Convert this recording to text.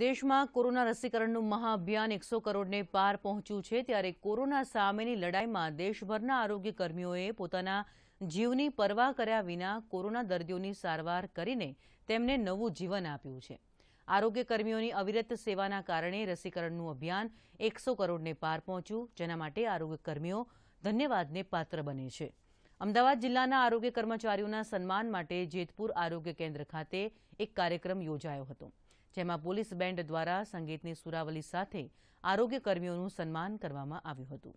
દેશમાં કોરોના રસીકરણનું મહાઅભિયાન એકસો કરોડને પાર પહોંચ્યું છે ત્યારે કોરોના સામેની લડાઈમાં દેશભરના આરોગ્યકર્મીઓએ પોતાના જીવની પરવા કર્યા વિના કોરોના દર્દીઓની સારવાર કરીને તેમને નવું જીવન આપ્યું છે આરોગ્યકર્મીઓની અવિરત સેવાના કારણે રસીકરણનું અભિયાન એકસો કરોડને પાર પહોંચ્યું જેના માટે આરોગ્યકર્મીઓ ધન્યવાદને પાત્ર બને છે અમદાવાદ જિલ્લાના આરોગ્ય કર્મચારીઓના સન્માન માટે જેતપુર આરોગ્ય કેન્દ્ર ખાતે એક કાર્યક્રમ યોજાયો હતો જેમાં પોલીસ બેન્ડ દ્વારા સંગીતની સુરાવલી સાથે આરોગ્યકર્મીઓનું સન્માન કરવામાં આવ્યું હતું